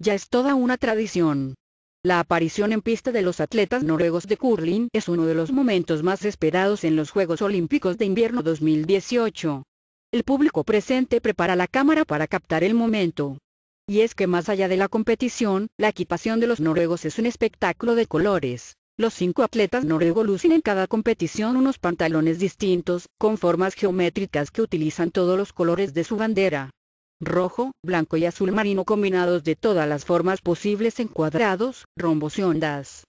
ya es toda una tradición. La aparición en pista de los atletas noruegos de curling es uno de los momentos más esperados en los Juegos Olímpicos de Invierno 2018. El público presente prepara la cámara para captar el momento. Y es que más allá de la competición, la equipación de los noruegos es un espectáculo de colores. Los cinco atletas noruegos lucen en cada competición unos pantalones distintos, con formas geométricas que utilizan todos los colores de su bandera rojo, blanco y azul marino combinados de todas las formas posibles en cuadrados, rombos y ondas.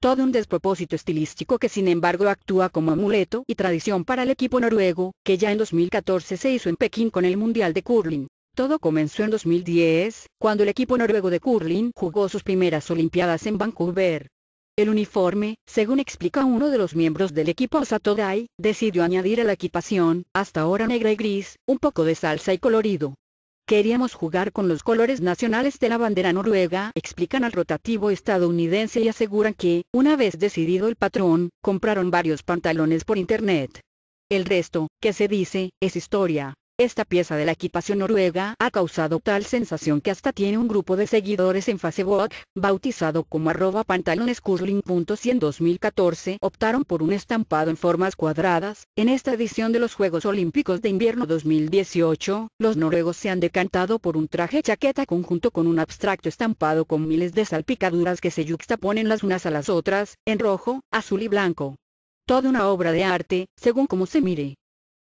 Todo un despropósito estilístico que sin embargo actúa como amuleto y tradición para el equipo noruego, que ya en 2014 se hizo en Pekín con el Mundial de Curling. Todo comenzó en 2010, cuando el equipo noruego de curling jugó sus primeras Olimpiadas en Vancouver. El uniforme, según explica uno de los miembros del equipo Satodai, decidió añadir a la equipación, hasta ahora negra y gris, un poco de salsa y colorido. Queríamos jugar con los colores nacionales de la bandera noruega, explican al rotativo estadounidense y aseguran que, una vez decidido el patrón, compraron varios pantalones por internet. El resto, que se dice, es historia. Esta pieza de la equipación noruega ha causado tal sensación que hasta tiene un grupo de seguidores en Facebook, bautizado como arroba Si en 2014 optaron por un estampado en formas cuadradas, en esta edición de los Juegos Olímpicos de Invierno 2018, los noruegos se han decantado por un traje chaqueta conjunto con un abstracto estampado con miles de salpicaduras que se yuxtaponen las unas a las otras, en rojo, azul y blanco. Toda una obra de arte, según como se mire.